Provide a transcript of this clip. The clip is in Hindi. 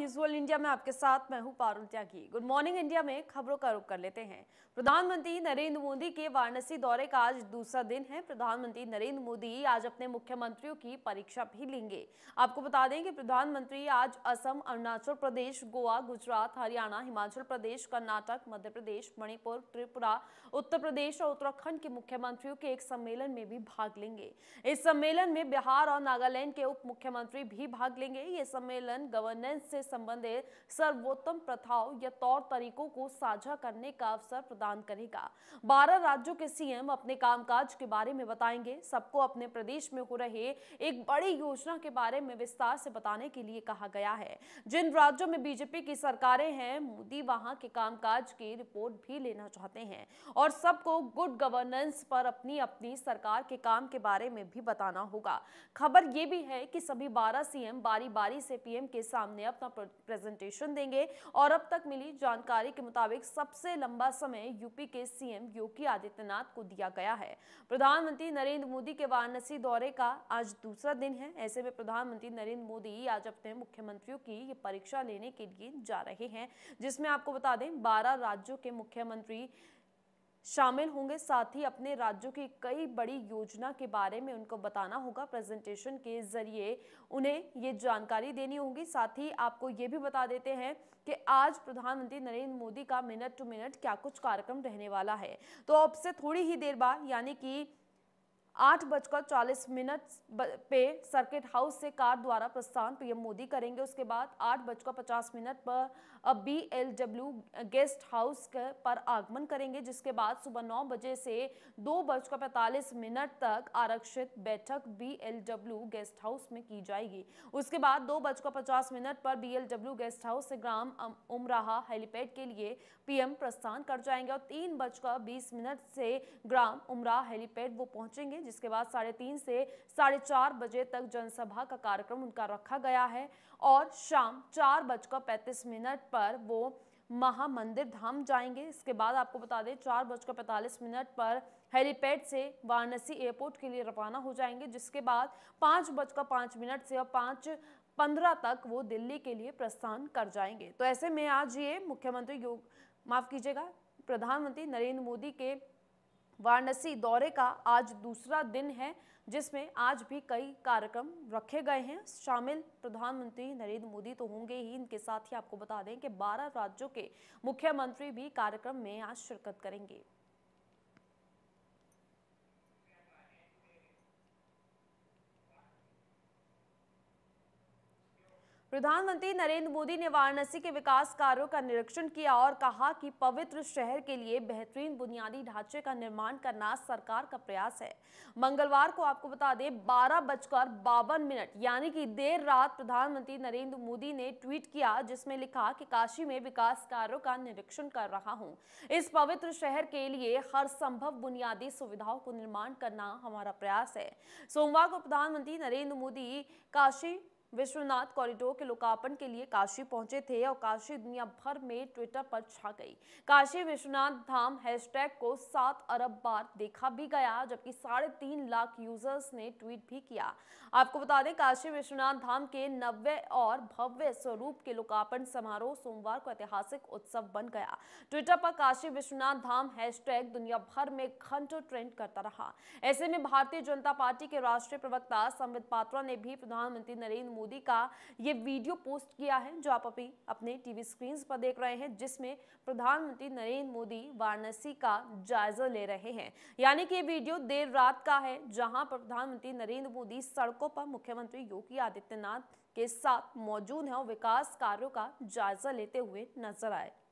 न्यूज वर्ल्ड इंडिया में आपके साथ मैं हूं Parul Tyagi good morning India में खबरों का रुख कर लेते हैं प्रधानमंत्री नरेंद्र मोदी के वाराणसी दौरे का आज दूसरा दिन है प्रधानमंत्री नरेंद्र मोदी आज अपने मुख्यमंत्रियों की परीक्षा भी लेंगे आपको बता दें कि प्रधानमंत्री आज असम अरुणाचल प्रदेश गोवा गुजरात हरियाणा हिमाचल प्रदेश कर्नाटक मध्य प्रदेश मणिपुर त्रिपुरा उत्तर प्रदेश और उत्तराखंड के मुख्यमंत्रियों के एक सम्मेलन में भी भाग लेंगे इस सम्मेलन में बिहार और नागालैंड के उप मुख्यमंत्री भी भाग लेंगे ये सम्मेलन गवर्नेंस से संबंधित सर्वोत्तम प्रथाओं या तौर तरीकों को साझा करने का अवसर प्रदान करेगा बारह राज्यों के सीएम अपने कामकाज के बारे में बताएंगे सबको अपने प्रदेश में हो रहे एक बड़ी योजना के बारे में विस्तार से बताने के लिए कहा गया है जिन राज्यों में बीजेपी की सरकारें हैं मोदी वहां के कामकाज की रिपोर्ट भी लेना चाहते हैं और सबको गुड गवर्नेंस पर अपनी अपनी सरकार के काम के बारे में भी बताना होगा खबर यह भी है कि सभी 12 सीएम बारी बारी से पीएम के सामने अपना प्रेजेंटेशन देंगे और अब तक मिली जानकारी के मुताबिक सबसे लंबा समय यूपी के सीएम योगी आदित्यनाथ को दिया गया है प्रधानमंत्री नरेंद्र मोदी के वाराणसी दौरे का आज दूसरा दिन है ऐसे में प्रधानमंत्री नरेंद्र मोदी आज अपने मुख्यमंत्रियों की ये परीक्षा लेने के लिए जा रहे हैं जिसमें आपको बता दें बारह राज्यों के मुख्यमंत्री शामिल होंगे साथ ही अपने राज्यों की कई बड़ी योजना के बारे में उनको बताना होगा प्रेजेंटेशन के जरिए उन्हें ये जानकारी देनी होगी साथ ही आपको ये भी बता देते हैं कि आज प्रधानमंत्री नरेंद्र मोदी का मिनट टू मिनट क्या कुछ कार्यक्रम रहने वाला है तो अब से थोड़ी ही देर बाद यानी कि आठ बजकर चालीस मिनट पे सर्किट हाउस से कार द्वारा प्रस्थान पीएम मोदी करेंगे उसके बाद आठ बजकर पचास मिनट पर B L W guest house पर आगमन करेंगे जिसके बाद सुबह नौ बजे से दो बजकर पैंतालीस मिनट तक आरक्षित बैठक B L W guest house में की जाएगी उसके बाद दो बजकर पचास मिनट पर B L W guest house से ग्राम उमराहा हेलीपैड के लिए पीएम प्रस्थान कर जाएंगे और तीन बजकर बीस मिनट से ग्राम उमराह हेलीपैड वो पहुंचेंगे में जिसके बाद साढ़े तीन से साढ़े चार बजे तक जनसभा का कार्यक्रम उनका रखा गया है और शाम चार बजकर पैंतीस मिनट पर वो महामंदिर धाम जाएंगे इसके बाद आपको बता दें चार बजकर पैंतालीस मिनट पर हेलीपैड से वाराणसी एयरपोर्ट के लिए रवाना हो जाएंगे जिसके बाद पाँच बजकर पाँच मिनट से और पाँच पंद्रह तक वो दिल्ली के लिए प्रस्थान कर जाएंगे तो ऐसे में आज ये मुख्यमंत्री योग माफ़ कीजिएगा प्रधानमंत्री नरेंद्र मोदी के वाराणसी दौरे का आज दूसरा दिन है जिसमें आज भी कई कार्यक्रम रखे गए हैं शामिल प्रधानमंत्री नरेंद्र मोदी तो होंगे ही इनके साथ ही आपको बता दें कि 12 राज्यों के मुख्यमंत्री भी कार्यक्रम में आज शिरकत करेंगे प्रधानमंत्री नरेंद्र मोदी ने वाराणसी के विकास कार्यों का निरीक्षण किया और कहा कि पवित्र शहर के लिए बेहतरीन बुनियादी ढांचे का निर्माण करना सरकार का प्रयास है मंगलवार को आपको बता दें बारह बजकर बावन मिनट यानी कि देर रात प्रधानमंत्री नरेंद्र मोदी ने ट्वीट किया जिसमें लिखा कि काशी में विकास कार्यों का निरीक्षण कर रहा हूँ इस पवित्र शहर के लिए हर संभव बुनियादी सुविधाओं को निर्माण करना हमारा प्रयास है सोमवार को प्रधानमंत्री नरेंद्र मोदी काशी विश्वनाथ कॉरिडोर के लोकार्पण के लिए काशी पहुंचे थे और काशी दुनिया भर में ट्विटर पर छा गई काशी विश्वनाथ धाम हैशटैग को सात अरब बार देखा भी गया जबकि साढ़े तीन लाख यूजर्स ने ट्वीट भी किया आपको बता दें काशी विश्वनाथ धाम के नब्बे और भव्य स्वरूप के लोकार्पण समारोह सोमवार को ऐतिहासिक उत्सव बन गया ट्विटर पर काशी विश्वनाथ धाम हैशटैग दुनिया भर में घंटों ट्रेंड करता रहा ऐसे में भारतीय जनता पार्टी के राष्ट्रीय प्रवक्ता संबित पात्रा ने भी प्रधानमंत्री नरेंद्र मोदी का ये वीडियो पोस्ट किया है जो आप अभी अपने टीवी स्क्रीन पर देख रहे हैं जिसमें प्रधानमंत्री नरेंद्र मोदी वाराणसी का जायजा ले रहे हैं यानी कि ये वीडियो देर रात का है जहां पर प्रधानमंत्री नरेंद्र मोदी सड़कों पर मुख्यमंत्री योगी आदित्यनाथ के साथ मौजूद है और विकास कार्यों का जायजा लेते हुए नजर आए